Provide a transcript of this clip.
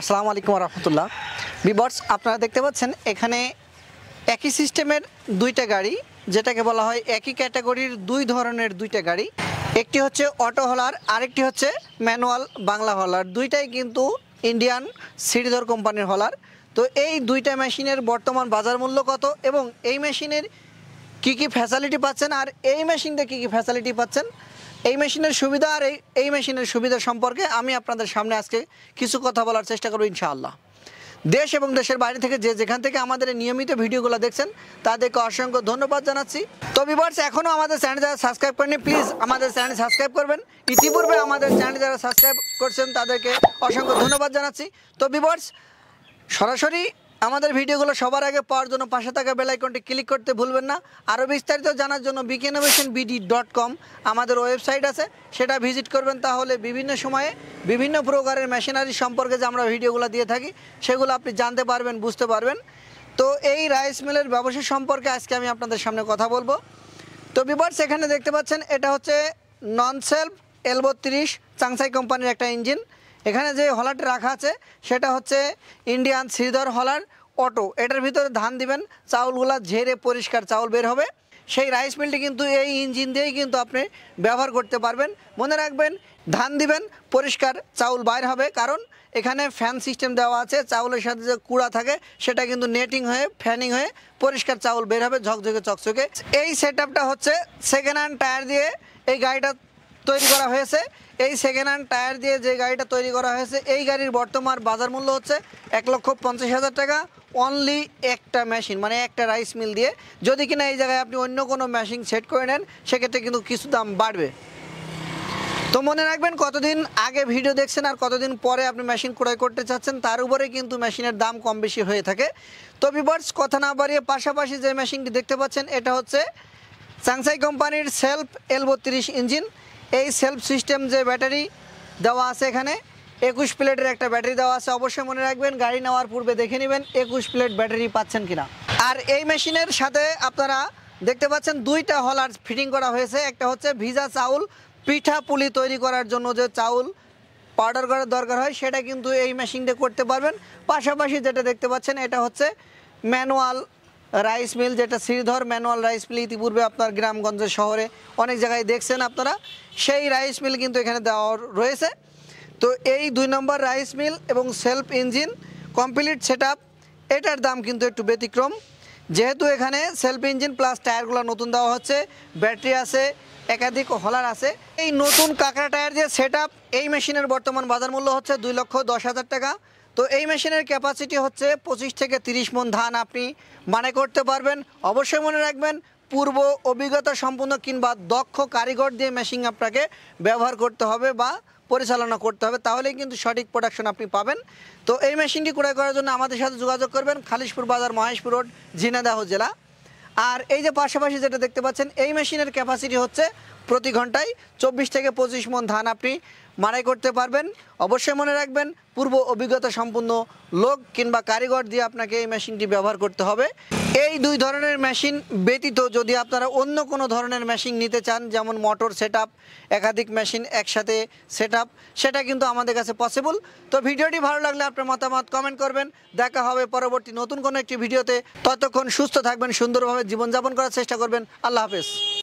আসসালামু আলাইকুম রহমতুল্লাহ বিবর্স আপনারা দেখতে পাচ্ছেন এখানে একই সিস্টেমের দুইটা গাড়ি যেটাকে বলা হয় একই ক্যাটাগরির দুই ধরনের দুইটা গাড়ি একটি হচ্ছে অটো হলার আরেকটি হচ্ছে ম্যানুয়াল বাংলা হলার দুইটাই কিন্তু ইন্ডিয়ান সিরিধর কোম্পানির হলার তো এই দুইটা মেশিনের বর্তমান বাজার মূল্য কত এবং এই মেশিনের কি কি ফ্যাসিলিটি পাচ্ছেন আর এই মেশিনটা কি কি ফ্যাসিলিটি পাচ্ছেন এই মেশিনের সুবিধা আর এই এই মেশিনের সুবিধা সম্পর্কে আমি আপনাদের সামনে আজকে কিছু কথা বলার চেষ্টা করবো ইনশাআল্লাহ দেশ এবং দেশের বাইরে থেকে যে যেখান থেকে আমাদের নিয়মিত ভিডিওগুলো দেখছেন তাদেরকে অসংখ্য ধন্যবাদ জানাচ্ছি তো বিবার এখনও আমাদের চ্যানেল যারা সাবস্ক্রাইব করেনি প্লিজ আমাদের চ্যানেল সাবস্ক্রাইব করবেন ইতিপূর্বে আমাদের চ্যানেল যারা সাবস্ক্রাইব করছেন তাদেরকে অসংখ্য ধন্যবাদ জানাচ্ছি তো বিভার্স সরাসরি আমাদের ভিডিওগুলো সবার আগে পাওয়ার জন্য পাশে থাকা বেলাইকনটি ক্লিক করতে ভুলবেন না আরও বিস্তারিত জানার জন্য বিকেনোভেশন বিডি ডট কম আমাদের ওয়েবসাইট আছে সেটা ভিজিট করবেন তাহলে বিভিন্ন সময়ে বিভিন্ন প্রকারের মেশিনারি সম্পর্কে যে আমরা ভিডিওগুলো দিয়ে থাকি সেগুলো আপনি জানতে পারবেন বুঝতে পারবেন তো এই রাইস মিলের ব্যবসা সম্পর্কে আজকে আমি আপনাদের সামনে কথা বলবো তো বিবার্স এখানে দেখতে পাচ্ছেন এটা হচ্ছে নন সেলফ এল চাংসাই কোম্পানির একটা ইঞ্জিন এখানে যে হলারটি রাখা আছে সেটা হচ্ছে ইন্ডিয়ান শ্রীধর হলার অটো এটার ভিতরে ধান দিবেন চাউলগুলা ঝেড়ে পরিষ্কার চাউল বের হবে সেই রাইস মিলটি কিন্তু এই ইঞ্জিন দিয়েই কিন্তু আপনি ব্যবহার করতে পারবেন মনে রাখবেন ধান দিবেন পরিষ্কার চাউল বাইর হবে কারণ এখানে ফ্যান সিস্টেম দেওয়া আছে চাউলের সাথে যে কুড়া থাকে সেটা কিন্তু নেটিং হয়ে ফ্যানিং হয়ে পরিষ্কার চাউল বের হবে ঝকঝকে চকচকে এই সেট হচ্ছে সেকেন্ড হ্যান্ড টায়ার দিয়ে এই গাড়িটা তৈরি করা হয়েছে এই সেকেন্ড হ্যান্ড টায়ার দিয়ে যে গাড়িটা তৈরি করা হয়েছে এই গাড়ির বর্তমান বাজার মূল্য হচ্ছে এক লক্ষ পঞ্চাশ হাজার টাকা অনলি একটা মেশিন মানে একটা রাইস মিল দিয়ে যদি কিনা এই জায়গায় আপনি অন্য কোনো মেশিন সেট করে নেন সেক্ষেত্রে কিন্তু কিছু দাম বাড়বে তো মনে রাখবেন কতদিন আগে ভিডিও দেখছেন আর কতদিন পরে আপনি মেশিন ক্রয় করতে চাচ্ছেন তার উপরে কিন্তু মেশিনের দাম কম বেশি হয়ে থাকে তো বিবার্স কথা না বাড়িয়ে পাশাপাশি যে মেশিনটি দেখতে পাচ্ছেন এটা হচ্ছে সাংসাই কোম্পানির সেলফ এল বত্রিশ ইঞ্জিন এই সেলফ সিস্টেম যে ব্যাটারি দেওয়া আছে এখানে একুশ প্লেটের একটা ব্যাটারি দেওয়া আছে অবশ্যই মনে রাখবেন গাড়ি নেওয়ার পূর্বে দেখে নেবেন একুশ প্লেট ব্যাটারি পাচ্ছেন কিনা আর এই মেশিনের সাথে আপনারা দেখতে পাচ্ছেন দুইটা হলার ফিটিং করা হয়েছে একটা হচ্ছে ভিজা চাউল পিঠা পুলি তৈরি করার জন্য যে চাউল পাউডার করার দরকার হয় সেটা কিন্তু এই মেশিন দিয়ে করতে পারবেন পাশাপাশি যেটা দেখতে পাচ্ছেন এটা হচ্ছে ম্যানুয়াল রাইস মিল যেটা শ্রীধর ম্যানুয়াল রাইস মিল ইতিপূর্বে আপনার গ্রামগঞ্জের শহরে অনেক জায়গায় দেখছেন আপনারা সেই রাইস মিল কিন্তু এখানে দেওয়ার রয়েছে তো এই দুই নম্বর রাইস মিল এবং সেলফ ইঞ্জিন কমপ্লিট সেট এটার দাম কিন্তু একটু ব্যতিক্রম যেহেতু এখানে সেলফ ইঞ্জিন প্লাস টায়ারগুলো নতুন দেওয়া হচ্ছে ব্যাটারি আছে একাধিক হলার আছে এই নতুন কাঁকড়া টায়ার যে সেট এই মেশিনের বর্তমান বাজার মূল্য হচ্ছে দুই লক্ষ দশ হাজার টাকা তো এই মেশিনের ক্যাপাসিটি হচ্ছে পঁচিশ থেকে তিরিশ মন ধান আপনি মানে করতে পারবেন অবশ্যই মনে রাখবেন পূর্ব অভিজ্ঞতা সম্পন্ন কিংবা দক্ষ কারিগর দিয়ে মেশিন আপনাকে ব্যবহার করতে হবে বা পরিচালনা করতে হবে তাহলেই কিন্তু সঠিক প্রোডাকশন আপনি পাবেন তো এই মেশিনটি ক্রয় করার জন্য আমাদের সাথে যোগাযোগ করবেন খালিশপুর বাজার মহেশপুর রোড ঝিনাদাহ জেলা আর এই যে পাশাপাশি যেটা দেখতে পাচ্ছেন এই মেশিনের ক্যাপাসিটি হচ্ছে প্রতি ঘন্টায় চব্বিশ থেকে পঁচিশ মন ধান আপনি মাড়াই করতে পারবেন অবশ্যই মনে রাখবেন পূর্ব অভিজ্ঞতা সম্পূর্ণ লোক কিংবা কারিগর দিয়ে আপনাকে এই মেশিনটি ব্যবহার করতে হবে এই দুই ধরনের মেশিন ব্যতীত যদি আপনারা অন্য কোনো ধরনের মেশিন নিতে চান যেমন মোটর সেট একাধিক মেশিন একসাথে সেট সেটা কিন্তু আমাদের কাছে পসিবল তো ভিডিওটি ভালো লাগলে আপনার মতামত কমেন্ট করবেন দেখা হবে পরবর্তী নতুন কোনো একটি ভিডিওতে ততক্ষণ সুস্থ থাকবেন সুন্দরভাবে জীবনযাপন করার চেষ্টা করবেন আল্লাহ হাফেজ